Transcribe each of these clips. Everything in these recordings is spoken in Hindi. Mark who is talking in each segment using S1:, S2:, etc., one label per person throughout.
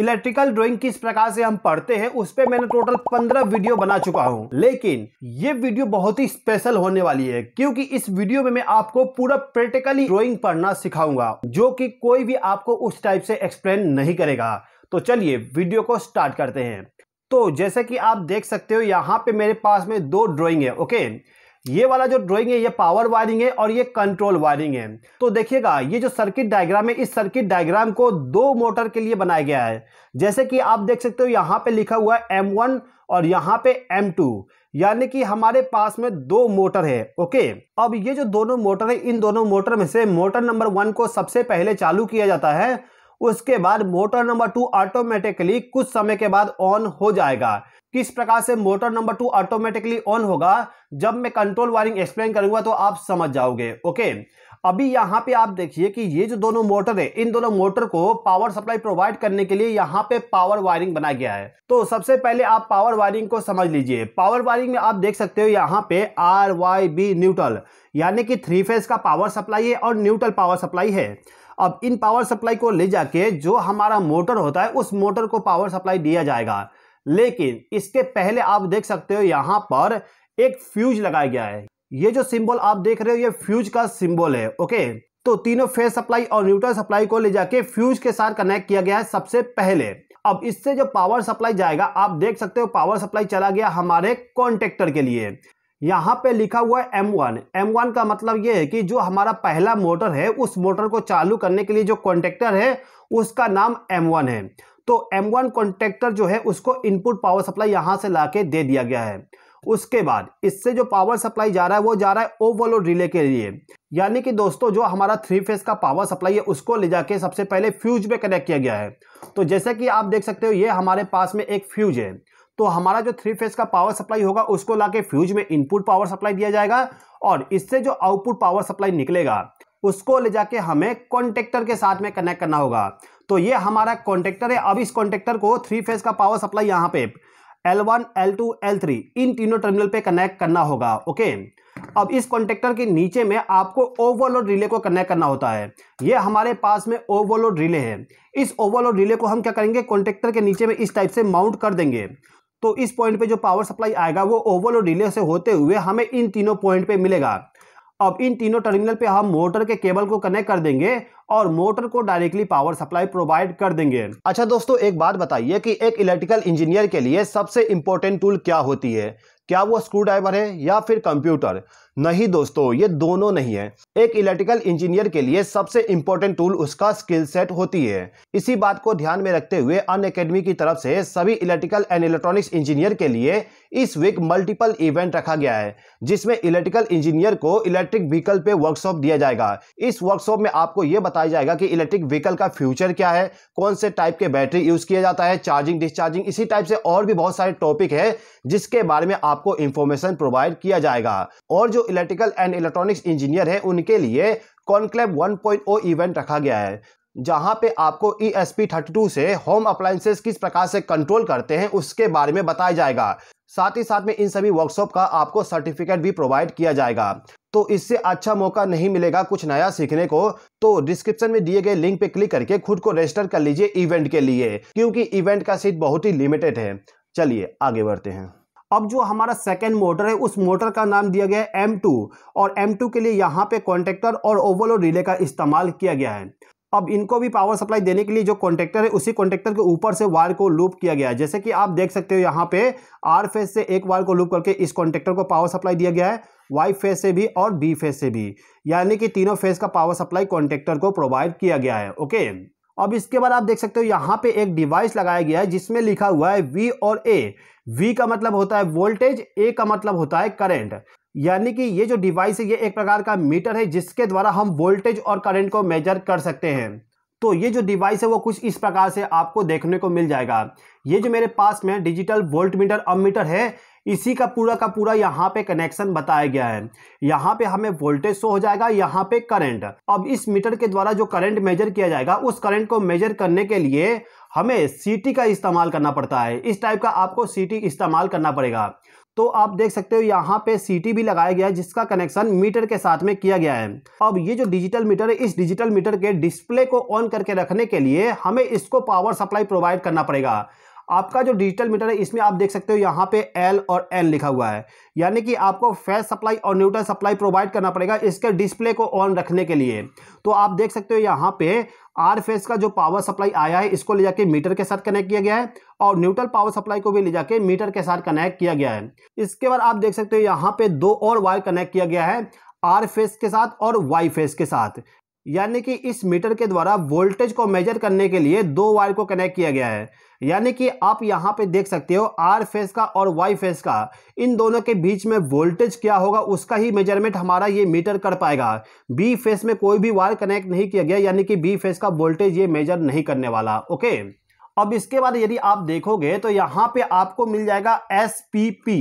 S1: इलेक्ट्रिकल ड्राइंग किस प्रकार से हम पढ़ते हैं उस पर मैंने टोटल पंद्रह वीडियो बना चुका हूँ लेकिन ये वीडियो बहुत ही स्पेशल होने वाली है क्योंकि इस वीडियो में मैं आपको पूरा प्रैक्टिकली ड्रॉइंग पढ़ना सिखाऊंगा जो कि कोई भी आपको उस टाइप से एक्सप्लेन नहीं करेगा तो चलिए वीडियो को स्टार्ट करते हैं तो जैसे कि आप देख सकते हो यहाँ पे मेरे पास में दो ड्राइंग है ओके ये वाला जो ड्रॉइंग है ये पावर वायरिंग है और ये कंट्रोल वायरिंग है तो देखिएगा ये जो सर्किट डायग्राम है इस सर्किट डायग्राम को दो मोटर के लिए बनाया गया है जैसे कि आप देख सकते हो यहाँ पे लिखा हुआ है M1 और यहाँ पे M2 यानी कि हमारे पास में दो मोटर है ओके अब ये जो दोनों मोटर है इन दोनों मोटर में से मोटर नंबर वन को सबसे पहले चालू किया जाता है उसके बाद मोटर नंबर टू ऑटोमेटिकली कुछ समय के बाद ऑन हो जाएगा किस प्रकार से motor number two automatically on होगा जब मैं कंट्रोल वायरिंग एक्सप्लेन करूंगा तो आप समझ जाओगे ओके अभी यहाँ पे आप देखिए कि ये जो दोनों मोटर है इन दोनों मोटर को पावर सप्लाई प्रोवाइड करने के लिए यहाँ पे पावर वायरिंग बनाया गया है तो सबसे पहले आप पावर वायरिंग को समझ लीजिए पावर वायरिंग में आप देख सकते हो यहाँ पे आर वाई बी न्यूट्रल यानी कि थ्री फेज का पावर सप्लाई है और न्यूट्रल पावर सप्लाई है अब इन पावर सप्लाई को ले जाके जो हमारा मोटर होता है उस मोटर को पावर सप्लाई दिया जाएगा लेकिन इसके पहले आप देख सकते हो यहां पर एक फ्यूज लगाया गया है ये जो सिंबल आप देख रहे हो ये फ्यूज का सिंबल है ओके तो तीनों फेस सप्लाई और न्यूट्रल सप्लाई को ले जाके फ्यूज के साथ कनेक्ट किया गया है सबसे पहले अब इससे जो पावर सप्लाई जाएगा आप देख सकते हो पावर सप्लाई चला गया हमारे कॉन्ट्रेक्टर के लिए यहाँ पे लिखा हुआ है M1 M1 का मतलब ये है कि जो हमारा पहला मोटर है उस मोटर को चालू करने के लिए जो कॉन्ट्रेक्टर है उसका नाम M1 है तो एम वन कॉन्ट्रेक्टर जो है उसको इनपुट पावर सप्लाई यहां से ला के दे दिया गया है उसके बाद इससे जो पावर सप्लाई जा रहा है वो जा रहा है ओवरलोड रिले के लिए यानी कि दोस्तों जो हमारा थ्री फेज का पावर सप्लाई है उसको ले जाके सबसे पहले फ्यूज में कनेक्ट किया गया है तो जैसे कि आप देख सकते हो ये हमारे पास में एक फ्यूज है तो हमारा जो थ्री फेज का पावर सप्लाई होगा उसको लाके फ्यूज में इनपुट पावर सप्लाई दिया जाएगा और इससे जो आउटपुट पावर सप्लाई निकलेगा उसको ले जाके हमें कॉन्टेक्टर के साथ में कनेक्ट करना होगा तो ये हमारा कॉन्टेक्टर है अब इस कॉन्टेक्टर को थ्री फेज का पावर सप्लाई यहाँ पे L1, L2, L3 इन तीनों टर्मिनल पे कनेक्ट करना होगा ओके अब इस कॉन्टेक्टर के नीचे में आपको ओवरलोड रिले को कनेक्ट करना होता है ये हमारे पास में ओवरलोड रिले है इस ओवरलोड रिले को हम क्या करेंगे कॉन्टेक्टर के नीचे में इस टाइप से माउंट कर देंगे तो इस पॉइंट पे जो पावर सप्लाई आएगा वो ओवरलोड रिले से होते हुए हमें इन तीनों पॉइंट पे मिलेगा अब इन तीनों टर्मिनल पे हम मोटर के केबल को कनेक्ट कर देंगे और मोटर को डायरेक्टली पावर सप्लाई प्रोवाइड कर देंगे अच्छा दोस्तों एक बात बताइए कि एक इलेक्ट्रिकल इंजीनियर के लिए सबसे इंपॉर्टेंट टूल क्या होती है क्या वो स्क्रू ड्राइवर है या फिर कंप्यूटर नहीं दोस्तों ये दोनों नहीं है एक इलेक्ट्रिकल इंजीनियर के लिए सबसे इंपॉर्टेंट टूल उसका स्किल सेट होती है इसी बात को ध्यान में रखते हुए अन अकेडमी की तरफ से सभी इलेक्ट्रिकल एंड इलेक्ट्रॉनिक्स इंजीनियर के लिए इस वीक मल्टीपल इवेंट रखा गया है जिसमें इलेक्ट्रिकल इंजीनियर को इलेक्ट्रिक व्हीकल पे वर्कशॉप दिया जाएगा इस वर्कशॉप में आपको ये बता बताया जाएगा कि इलेक्ट्रिक व्हीकल का फ्यूचर क्या है कौन से टाइप के बैटरी यूज़ किया जाता है चार्जिंग डिस्चार्जिंग इसी टाइप से और भी बहुत सारे टॉपिक है जिसके बारे में आपको इंफॉर्मेशन प्रोवाइड किया जाएगा और जो इलेक्ट्रिकल एंड इलेक्ट्रॉनिक्स इंजीनियर है उनके लिए कॉन्क्लेव वन इवेंट रखा गया है जहां पे आपको ESP32 से होम अप्लायंसेस किस प्रकार से कंट्रोल करते हैं उसके बारे में बताया जाएगा साथ ही साथ में इन सभी वर्कशॉप का आपको सर्टिफिकेट भी प्रोवाइड किया जाएगा तो इससे अच्छा मौका नहीं मिलेगा कुछ नया सीखने को तो डिस्क्रिप्शन में दिए गए लिंक पे क्लिक करके खुद को रजिस्टर कर लीजिए इवेंट के लिए क्योंकि इवेंट का सीट बहुत ही लिमिटेड है चलिए आगे बढ़ते हैं अब जो हमारा सेकेंड मोटर है उस मोटर का नाम दिया गया है एम और एम के लिए यहाँ पे कॉन्टेक्टर और ओवरलोड रिले का इस्तेमाल किया गया है अब इनको भी पावर सप्लाई देने के लिए जो कॉन्ट्रेक्टर है उसी कॉन्ट्रेक्टर के ऊपर से वायर को लूप किया गया है जैसे कि आप देख सकते हो यहाँ पे आर फेज से एक वायर को लूप करके इस कॉन्ट्रेक्टर को पावर सप्लाई दिया गया है वाई फेज से भी और बी फेस से भी यानी कि तीनों फेज का पावर सप्लाई कॉन्ट्रेक्टर को प्रोवाइड किया गया है ओके अब इसके बाद आप देख सकते हो यहाँ पे एक डिवाइस लगाया गया है जिसमें लिखा हुआ है वी और ए वी का मतलब होता है वोल्टेज ए का मतलब होता है करंट यानी कि ये जो डिवाइस है ये एक प्रकार का मीटर है जिसके द्वारा हम वोल्टेज और करंट को मेजर कर सकते हैं तो ये जो डिवाइस है वो कुछ इस प्रकार से आपको देखने को मिल जाएगा ये जो मेरे पास में डिजिटल वोल्ट मीटर अब मीटर है इसी का पूरा का पूरा यहाँ पे कनेक्शन बताया गया है यहाँ पे हमें वोल्टेज शो हो जाएगा यहाँ पे करंट अब इस मीटर के द्वारा जो करंट मेजर किया जाएगा उस करंट को मेजर करने के लिए हमें सीटी का इस्तेमाल करना पड़ता है इस टाइप का आपको सीटी इस्तेमाल करना पड़ेगा तो आप देख सकते हो यहाँ पे सीटी भी लगाया गया है जिसका कनेक्शन मीटर के साथ में किया गया है अब ये जो डिजिटल मीटर है इस डिजिटल मीटर के डिस्प्ले को ऑन करके रखने के लिए हमें इसको पावर सप्लाई प्रोवाइड करना पड़ेगा आपका जो डिजिटल मीटर है इसमें आप देख सकते हो यहाँ पे एल और एन लिखा हुआ है यानी कि आपको फैस सप्लाई और न्यूट्रल सप्लाई प्रोवाइड करना पड़ेगा इसके डिस्प्ले को ऑन रखने के लिए तो आप देख सकते हो यहाँ पे आर फेस का जो पावर सप्लाई आया है इसको ले जाके मीटर के साथ कनेक्ट किया गया है और न्यूट्रल पावर सप्लाई को भी ले जाके मीटर के साथ कनेक्ट किया गया है इसके बाद आप देख सकते हो यहाँ पे दो और वायर कनेक्ट किया गया है आर फेस के साथ और वाई फेस के साथ यानी कि इस मीटर के द्वारा वोल्टेज को मेजर करने के लिए दो वायर को कनेक्ट किया गया है यानी कि आप यहाँ पे देख सकते हो आर फेस का और वाई फेस का इन दोनों के बीच में वोल्टेज क्या होगा उसका ही मेजरमेंट हमारा ये मीटर कर पाएगा बी फेस में कोई भी वायर कनेक्ट नहीं किया गया यानी कि बी फेस का वोल्टेज ये मेजर नहीं करने वाला ओके अब इसके बाद यदि आप देखोगे तो यहाँ पे आपको मिल जाएगा एस पी पी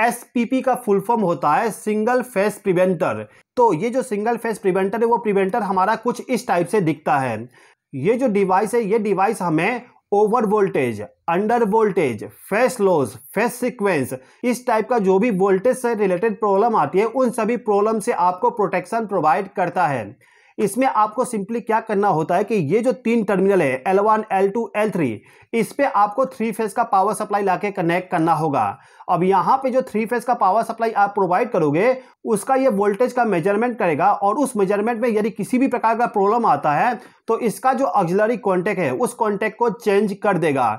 S1: एसपीपी का फुल फॉर्म होता है सिंगल फेस प्रिवेंटर तो ये जो सिंगल फेस प्रिवेंटर है वो प्रिवेंटर हमारा कुछ इस टाइप से दिखता है ये जो डिवाइस है ये डिवाइस हमें over voltage under voltage phase loss phase sequence इस टाइप का जो भी वोल्टेज से रिलेटेड प्रॉब्लम आती है उन सभी प्रॉब्लम से आपको प्रोटेक्शन प्रोवाइड करता है इसमें आपको सिंपली क्या करना होता है कि ये जो तीन टर्मिनल है L one L two L three इस पर आपको थ्री फेज का पावर सप्लाई लाके कनेक्ट करना होगा अब यहाँ पे जो थ्री फेज का पावर सप्लाई आप प्रोवाइड करोगे उसका ये वोल्टेज का मेजरमेंट करेगा और उस मेजरमेंट में यदि किसी भी प्रकार का प्रॉब्लम आता है तो इसका जो ऑक्सिलरी कॉन्टेक्ट है उस कॉन्टेक्ट को चेंज कर देगा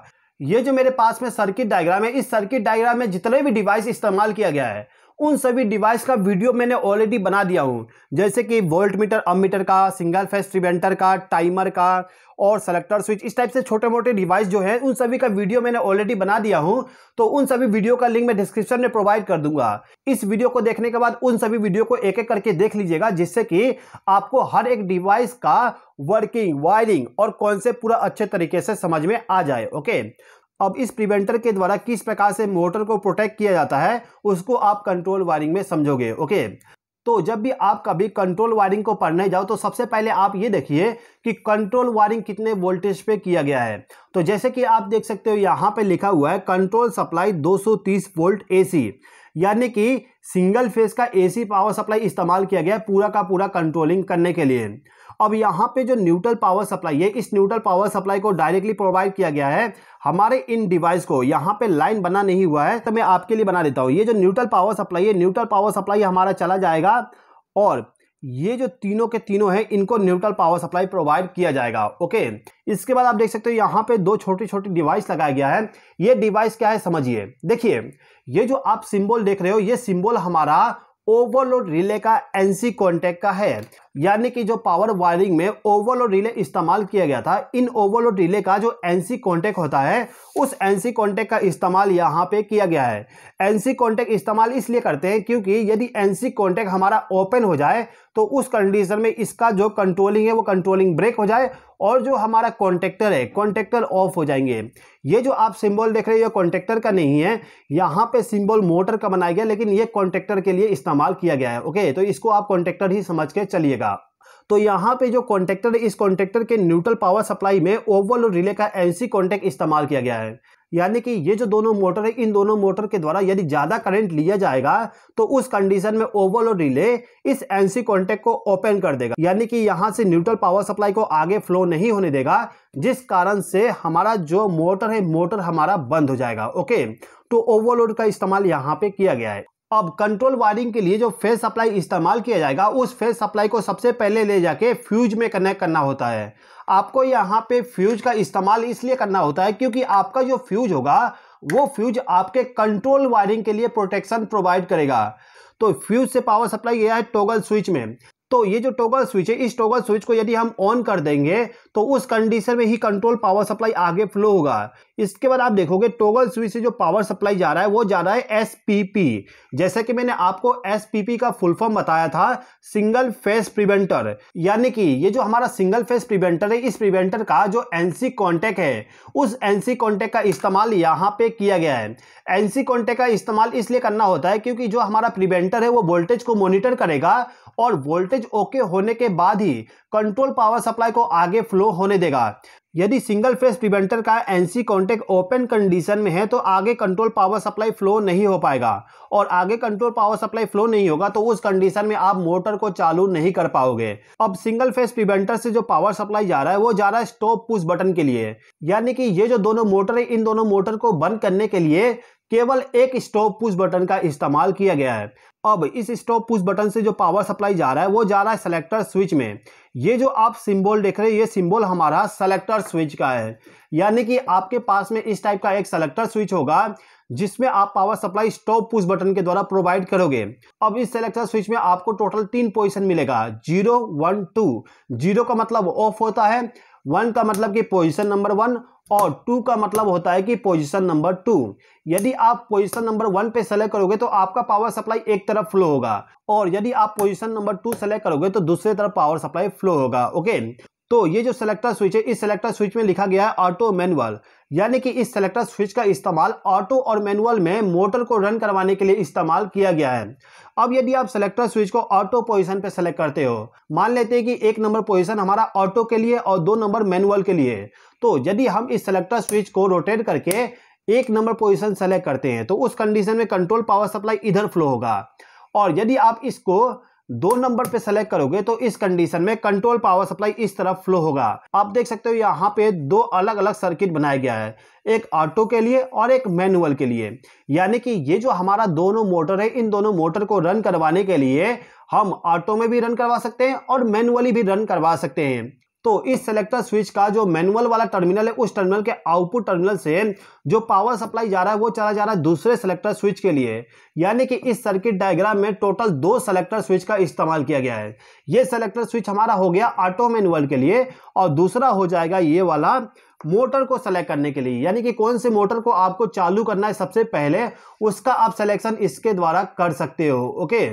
S1: ये जो मेरे पास में सर्किट डायग्राम है इस सर्किट डायग्राम में जितने भी डिवाइस इस्तेमाल किया गया है उन सभी डिवाइस का वीडियो मैंने ऑलरेडी बना दिया हूँ जैसे कि वोल्ट मीटर अम मीटर का सिंगल फेस ट्रिवेंटर का टाइमर का और सेलेक्टर स्विच इस टाइप से छोटे मोटे डिवाइस जो हैं उन सभी का वीडियो मैंने ऑलरेडी बना दिया हूँ तो उन सभी वीडियो का लिंक मैं डिस्क्रिप्शन में प्रोवाइड कर दूंगा इस वीडियो को देखने के बाद उन सभी वीडियो को एक एक करके देख लीजिएगा जिससे कि आपको हर एक डिवाइस का वर्किंग वायरिंग और कौन से पूरा अच्छे तरीके से समझ में आ जाए ओके अब इस प्रिवेंटर के द्वारा किस प्रकार से मोटर को प्रोटेक्ट किया जाता है उसको आप कंट्रोल वायरिंग में समझोगे ओके तो जब भी आप कभी कंट्रोल वायरिंग को पढ़ने जाओ तो सबसे पहले आप ये देखिए कि कंट्रोल वायरिंग कितने वोल्टेज पे किया गया है तो जैसे कि आप देख सकते हो यहाँ पे लिखा हुआ है कंट्रोल सप्लाई 230 वोल्ट एसी यानी कि सिंगल फेज का एसी पावर सप्लाई इस्तेमाल किया गया है पूरा का पूरा कंट्रोलिंग करने के लिए अब यहाँ पे जो न्यूट्रल पावर सप्लाई है इस न्यूट्रल पावर सप्लाई को डायरेक्टली प्रोवाइड किया गया है हमारे इन डिवाइस को यहाँ पे लाइन बना नहीं हुआ है तो मैं आपके लिए बना देता हूँ ये जो न्यूट्रल पावर सप्लाई है न्यूट्रल पावर सप्लाई हमारा चला जाएगा और ये जो तीनों के तीनों हैं इनको न्यूट्रल पावर सप्लाई प्रोवाइड किया जाएगा ओके इसके बाद आप देख सकते हो यहाँ पे दो छोटी छोटी डिवाइस लगाया गया है ये डिवाइस क्या है समझिए देखिए ये जो आप सिंबल देख रहे हो ये सिंबल हमारा ओवरलोड रिले का एनसी कॉन्टेक्ट का है यानी कि जो पावर वायरिंग में ओवरलोड रिले इस्तेमाल किया गया था इन ओवरलोड रिले का जो एनसी कॉन्टेक्ट होता है उस एनसी कॉन्टेक्ट का इस्तेमाल यहाँ पे किया गया है एनसी कॉन्टेक्ट इस्तेमाल इसलिए करते हैं क्योंकि यदि एनसी कॉन्टेक्ट हमारा ओपन हो जाए तो उस कंडीशन में इसका जो कंट्रोलिंग है वो कंट्रोलिंग ब्रेक हो जाए और जो हमारा कॉन्ट्रेक्टर है कॉन्ट्रेक्टर ऑफ हो जाएंगे ये जो आप सिंबल देख रहे हो ये का नहीं है यहाँ पे सिंबल मोटर का बनाया गया लेकिन ये कॉन्ट्रेक्टर के लिए इस्तेमाल किया गया है ओके तो इसको आप कॉन्ट्रेक्टर ही समझ के चलिएगा तो यहाँ पे जो कॉन्ट्रेक्टर इस कॉन्ट्रेक्टर के न्यूट्रल पावर सप्लाई में ओवरलोड रिले का एनसी कॉन्टेक्ट इस्तेमाल किया गया है यानी कि ये जो दोनों मोटर है इन दोनों मोटर के द्वारा यदि ज़्यादा करंट लिया जाएगा तो उस कंडीशन में ओवरलोड रिले इस एनसी कॉन्टेक्ट को ओपन कर देगा यानी कि यहाँ से न्यूट्रल पावर सप्लाई को आगे फ्लो नहीं होने देगा जिस कारण से हमारा जो मोटर है मोटर हमारा बंद हो जाएगा ओके तो ओवरलोड का इस्तेमाल यहाँ पे किया गया है अब कंट्रोल वायरिंग के लिए जो फेस सप्लाई इस्तेमाल किया जाएगा उस फेस सप्लाई को सबसे पहले ले जाके फ्यूज में कनेक्ट करना होता है आपको यहाँ पे फ्यूज का इस्तेमाल इसलिए करना होता है क्योंकि आपका जो फ्यूज होगा वो फ्यूज आपके कंट्रोल वायरिंग के लिए प्रोटेक्शन प्रोवाइड करेगा तो फ्यूज से पावर सप्लाई गया है टोगल स्विच में तो ये जो टोगल स्विच है इस टोगल स्विच को यदि हम ऑन कर देंगे तो उस कंडीशन में ही कंट्रोल पावर सप्लाई आगे फ्लो होगा इसके बाद आप देखोगे टोगल स्विच से जो पावर सप्लाई जा रहा है वो जा रहा है एसपीपी जैसे कि मैंने आपको एसपीपी का फुल फॉर्म बताया था सिंगल फेस प्रिवेंटर यानी कि ये जो हमारा सिंगल फेस प्रिवेंटर है इस प्रिवेंटर का जो एनसी कॉन्टेक्ट है उस एनसी कॉन्टेक्ट का इस्तेमाल यहाँ पे किया गया है एनसी कॉन्टेक्ट का इस्तेमाल इसलिए करना होता है क्योंकि जो हमारा प्रिवेंटर है वो वोल्टेज को मोनिटर करेगा और वोल्टेज वोल्टेज ओके होने के बाद ही कंट्रोल पावर सप्लाई को आगे फ्लो होने देगा यदि सिंगल फेस प्रिवेंटर का एनसी कॉन्टेक्ट ओपन कंडीशन में है तो आगे कंट्रोल पावर सप्लाई फ्लो नहीं हो पाएगा और आगे कंट्रोल पावर सप्लाई फ्लो नहीं होगा तो उस कंडीशन में आप मोटर को चालू नहीं कर पाओगे अब सिंगल फेस प्रिवेंटर से जो पावर सप्लाई जा रहा है वो जा रहा है स्टॉप पुश बटन के लिए यानी कि ये जो दोनों मोटर है इन दोनों मोटर को बंद करने के लिए केवल एक स्टॉप पुश बटन का इस्तेमाल किया गया है अब इस स्टॉप पुश बटन से जो पावर सप्लाई जा रहा है वो जा रहा है सेलेक्टर स्विच में ये जो आप सिंबल देख रहे हैं ये सिंबल हमारा सेलेक्टर स्विच का है यानी कि आपके पास में इस टाइप का एक सेलेक्टर स्विच होगा जिसमें आप power supply stop push button के द्वारा प्रोवाइड करोगे अब इस सेलेक्टर स्विच में आपको टोटल तीन पोजिशन मिलेगा जीरो वन टू जीरो का मतलब ऑफ होता है वन का मतलब कि पोजिशन नंबर वन और टू का मतलब होता है कि पोजिशन नंबर टू यदि आप पोजिशन नंबर वन पे सेलेक्ट करोगे तो आपका पावर सप्लाई एक तरफ फ्लो होगा और यदि आप पोजिशन नंबर टू सेलेक्ट करोगे तो दूसरे तरफ पावर सप्लाई फ्लो होगा ओके तो ये जो सिलेक्टर स्विच है इस सिलेक्टर स्विच में लिखा गया है ऑटो मैनुअल यानी कि इस सेलेक्टर स्विच का इस्तेमाल ऑटो और मैनुअल में मोटर को रन करवाने के लिए इस्तेमाल किया गया है अब यदि आप सेलेक्टर स्विच को ऑटो पोजीशन पे सेलेक्ट करते हो मान लेते हैं कि एक नंबर पोजीशन हमारा ऑटो के लिए और दो नंबर मैनुअल के लिए तो यदि हम इस सेलेक्टर स्विच को रोटेट करके एक नंबर पोजिशन सेलेक्ट करते हैं तो उस कंडीशन में कंट्रोल पावर सप्लाई इधर फ्लो होगा और यदि आप इसको दो नंबर पे सेलेक्ट करोगे तो इस कंडीशन में कंट्रोल पावर सप्लाई इस तरफ फ्लो होगा आप देख सकते हो यहाँ पे दो अलग अलग सर्किट बनाया गया है एक ऑटो के लिए और एक मैनुअल के लिए यानी कि ये जो हमारा दोनों मोटर है इन दोनों मोटर को रन करवाने के लिए हम ऑटो में भी रन करवा सकते हैं और मैनुअली भी रन करवा सकते हैं तो इस सेलेक्टर स्विच का जो मैनुअल वाला टर्मिनल है उस टर्मिनल के आउटपुट टर्मिनल से जो पावर सप्लाई जा रहा है वो चला जा रहा है दूसरे सेलेक्टर स्विच के लिए यानी कि इस सर्किट डायग्राम में टोटल दो सेलेक्टर स्विच का इस्तेमाल किया गया है ये सेलेक्टर स्विच हमारा हो गया ऑटो मैनुअल के लिए और दूसरा हो जाएगा ये वाला मोटर को सेलेक्ट करने के लिए यानी कि कौन से मोटर को आपको चालू करना है सबसे पहले उसका आप सिलेक्शन इसके द्वारा कर सकते हो ओके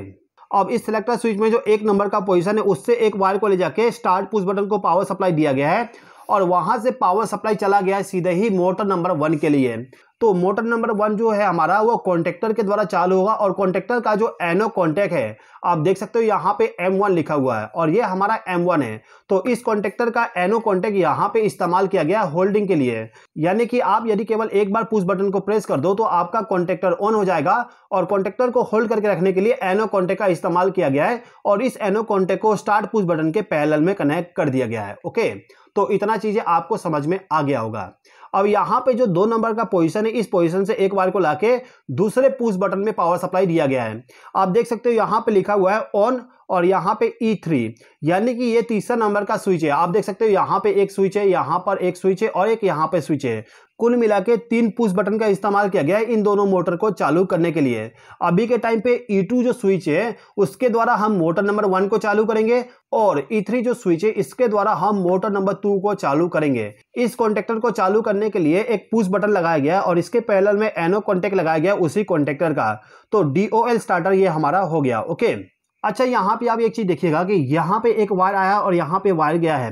S1: अब इस सिलेक्टर स्विच में जो एक नंबर का पोजीशन है उससे एक वायर को ले जाके स्टार्ट पुश बटन को पावर सप्लाई दिया गया है और वहां से पावर सप्लाई चला गया है सीधे ही मोटर नंबर वन के लिए तो मोटर नंबर वन जो है हमारा वो कॉन्ट्रेक्टर के द्वारा चालू होगा और कॉन्ट्रेक्टर का जो एनो कॉन्टेक्ट है आप देख सकते हो यहाँ पे M1 लिखा हुआ है और ये हमारा M1 है तो इस कॉन्ट्रेक्टर का एनो कॉन्टेक्ट यहाँ पे इस्तेमाल किया गया होल्डिंग के लिए यानी कि आप यदि केवल एक बार पुश बटन को प्रेस कर दो तो आपका कॉन्ट्रेक्टर ऑन हो जाएगा और कॉन्ट्रेक्टर को होल्ड करके रखने के लिए एनो कॉन्टेक्ट का इस्तेमाल किया गया है और इस एनो कॉन्टेक्ट को स्टार्ट पुश बटन के पैनल में कनेक्ट कर दिया गया है ओके तो इतना चीज़ें आपको समझ में आ गया होगा अब यहाँ पे जो दो नंबर का पोजीशन है इस पोजीशन से एक बार को लाके दूसरे पुश बटन में पावर सप्लाई दिया गया है आप देख सकते हो यहाँ पे लिखा हुआ है ऑन और यहाँ पे E3 यानी कि ये तीसरा नंबर का स्विच है आप देख सकते हो यहाँ पे एक स्विच है यहाँ पर एक स्विच है और एक यहाँ पे स्विच है कुल मिला के तीन पुश बटन का इस्तेमाल किया गया है इन दोनों मोटर को चालू करने के लिए अभी के टाइम पे E2 जो स्विच है उसके द्वारा हम मोटर नंबर वन को चालू करेंगे और E3 जो स्विच है इसके द्वारा हम मोटर नंबर टू को चालू करेंगे इस कॉन्टेक्टर को चालू करने के लिए एक पुश बटन लगाया गया और इसके पैरेलल में एनो कॉन्टेक्ट लगाया गया उसी कॉन्टेक्टर का तो एल स्टार्टर ये हमारा हो गया ओके अच्छा यहाँ पे आप एक चीज देखिएगा कि यहाँ पे एक वायर आया और यहाँ पे वायर गया है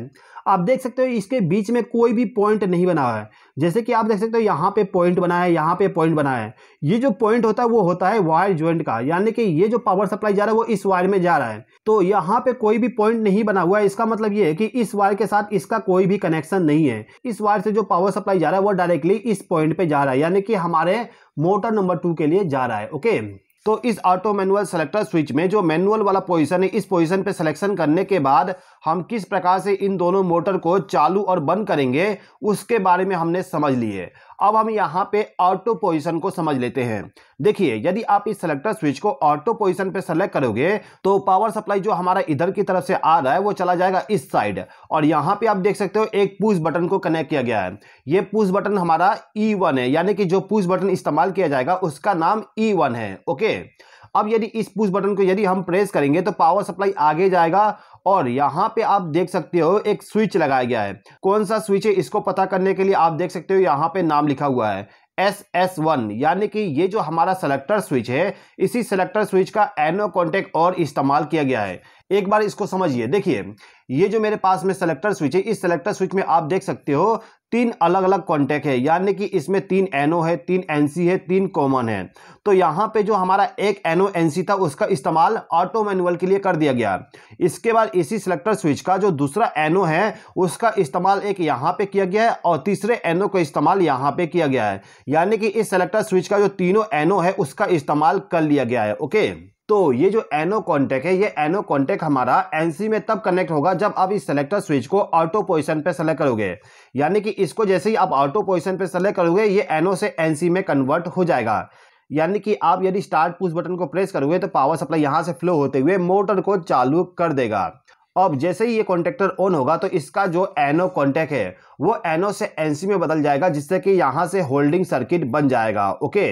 S1: आप देख सकते हो इसके बीच में कोई भी पॉइंट नहीं बना है जैसे कि आप देख सकते हो यहाँ पे पॉइंट बना है यहाँ पे पॉइंट बना है ये जो पॉइंट होता है वो होता है वायर ज्वाइंट का यानी कि ये जो पावर सप्लाई जा रहा है वो इस वायर में जा रहा है तो यहाँ पे कोई भी पॉइंट नहीं बना हुआ है इसका मतलब ये है कि इस वायर के साथ इसका कोई भी कनेक्शन नहीं है इस वायर से जो पावर सप्लाई जा रहा है वो डायरेक्टली इस पॉइंट पे जा रहा है यानी कि हमारे मोटर नंबर टू के लिए जा रहा है ओके तो इस ऑटो मैनुअल सेलेक्टर स्विच में जो मैनुअल वाला पोजीशन है इस पोजीशन पे सिलेक्शन करने के बाद हम किस प्रकार से इन दोनों मोटर को चालू और बंद करेंगे उसके बारे में हमने समझ लिए अब हम यहाँ पे ऑटो पोजीशन को समझ लेते हैं देखिए यदि आप इस सेलेक्टर स्विच को ऑटो पोजीशन पे सेलेक्ट करोगे तो पावर सप्लाई जो हमारा इधर की तरफ से आ रहा है वो चला जाएगा इस साइड और यहाँ पे आप देख सकते हो एक पुश बटन को कनेक्ट किया गया है ये पुश बटन हमारा ई e वन है यानी कि जो पुश बटन इस्तेमाल किया जाएगा उसका नाम ई e वन है ओके अब यदि इस पुश बटन को यदि हम प्रेस करेंगे तो पावर सप्लाई आगे जाएगा और यहाँ पे आप देख सकते हो एक स्विच लगाया गया है कौन सा स्विच है इसको पता करने के लिए आप देख सकते हो यहाँ पे नाम लिखा हुआ है एस एस वन यानी कि ये जो हमारा सेलेक्टर स्विच है इसी सेलेक्टर स्विच का एनो कॉन्टेक्ट और इस्तेमाल किया गया है एक बार इसको समझिए देखिए ये जो मेरे पास में सेलेक्टर स्विच है इस सेलेक्टर स्विच में आप देख सकते हो तीन अलग अलग कॉन्टैक्ट है यानी कि इसमें तीन एनओ है तीन एनसी है तीन कॉमन है तो यहाँ पे जो हमारा एक एनओ एनसी था उसका इस्तेमाल ऑटो मैनुअल के लिए कर दिया गया इसके बाद इसी सिलेक्टर स्विच का जो दूसरा एनओ है उसका इस्तेमाल एक यहाँ पे किया गया है और तीसरे एनओ का इस्तेमाल यहाँ पे किया गया है यानी कि इस सेलेक्टर स्विच का जो तीनों एनओ है उसका इस्तेमाल कर लिया गया है ओके तो ये जो एनो कॉन्टेक्ट है ये एनो कॉन्टेक्ट हमारा एनसी में तब कनेक्ट होगा जब आप इस सेलेक्टर स्विच को ऑटो पोजिशन पे सेलेक्ट करोगे यानी कि इसको जैसे ही आप ऑटो पोजिशन पे सेलेक्ट करोगे ये एनो से एनसी में कन्वर्ट हो जाएगा यानी कि आप यदि स्टार्ट पुश बटन को प्रेस करोगे तो पावर सप्लाई यहाँ से फ्लो होते हुए मोटर को चालू कर देगा अब जैसे ही ये कॉन्टेक्टर ऑन होगा तो इसका जो एनो कॉन्टेक्ट है वो एनो से एनसी में बदल जाएगा जिससे कि यहाँ से होल्डिंग सर्किट बन जाएगा ओके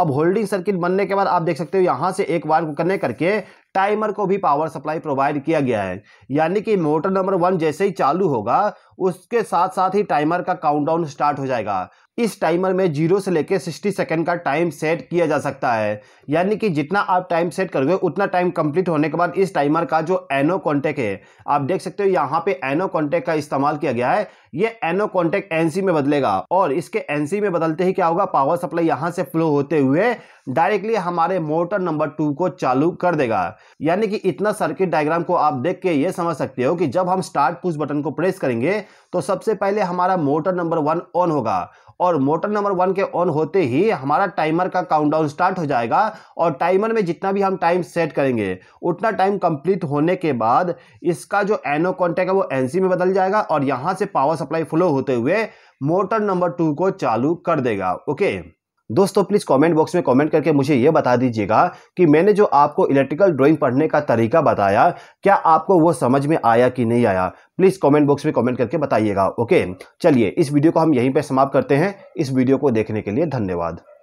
S1: अब होल्डिंग सर्किट बनने के बाद आप देख सकते हो यहाँ से एक वायर को कनेक्ट करके टाइमर को भी पावर सप्लाई प्रोवाइड किया गया है यानी कि मोटर नंबर वन जैसे ही चालू होगा उसके साथ साथ ही टाइमर का काउंटडाउन स्टार्ट हो जाएगा इस टाइमर में जीरो से लेकर सिक्सटी सेकेंड का टाइम सेट किया जा सकता है यानी कि जितना आप टाइम सेट करोगे उतना टाइम कंप्लीट होने के बाद इस टाइमर का जो एनो कॉन्टेक्ट है आप देख सकते हो यहाँ पे एनो कॉन्टेक्ट का इस्तेमाल किया गया है ये एनो कॉन्टेक्ट एनसी में बदलेगा और इसके एनसी में बदलते ही क्या होगा पावर सप्लाई यहाँ से फ्लो होते हुए डायरेक्टली हमारे मोटर नंबर टू को चालू कर देगा यानी कि इतना सर्किट डायग्राम को आप देख के ये समझ सकते हो कि जब हम स्टार्ट पुश बटन को प्रेस करेंगे तो सबसे पहले हमारा मोटर नंबर वन ऑन होगा और मोटर नंबर वन के ऑन होते ही हमारा टाइमर का काउंटडाउन स्टार्ट हो जाएगा और टाइमर में जितना भी हम टाइम सेट करेंगे उतना टाइम कंप्लीट होने के बाद इसका जो एनो कॉन्टैक्ट है वो एनसी में बदल जाएगा और यहाँ से पावर सप्लाई फ्लो होते हुए मोटर नंबर टू को चालू कर देगा ओके दोस्तों प्लीज़ कमेंट बॉक्स में कमेंट करके मुझे ये बता दीजिएगा कि मैंने जो आपको इलेक्ट्रिकल ड्राइंग पढ़ने का तरीका बताया क्या आपको वो समझ में आया कि नहीं आया प्लीज़ कमेंट बॉक्स में कमेंट करके बताइएगा ओके चलिए इस वीडियो को हम यहीं पर समाप्त करते हैं इस वीडियो को देखने के लिए धन्यवाद